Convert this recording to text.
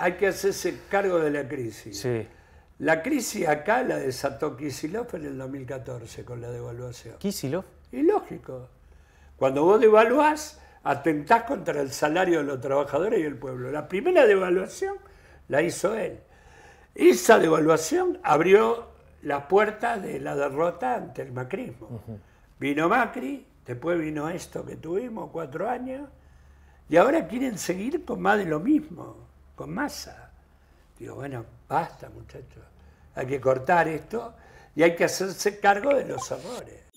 hay que hacerse cargo de la crisis. La crisis acá la desató Kisilov en el 2014 con la devaluación. ¿Kisilov? Y lógico. Cuando vos devaluás, atentás contra el salario de los trabajadores y el pueblo. La primera devaluación la hizo él. Esa devaluación abrió las puertas de la derrota ante el macrismo. Vino Macri, después vino esto que tuvimos, cuatro años, y ahora quieren seguir con más de lo mismo con masa. Digo, bueno, basta muchachos, hay que cortar esto y hay que hacerse cargo de los sabores.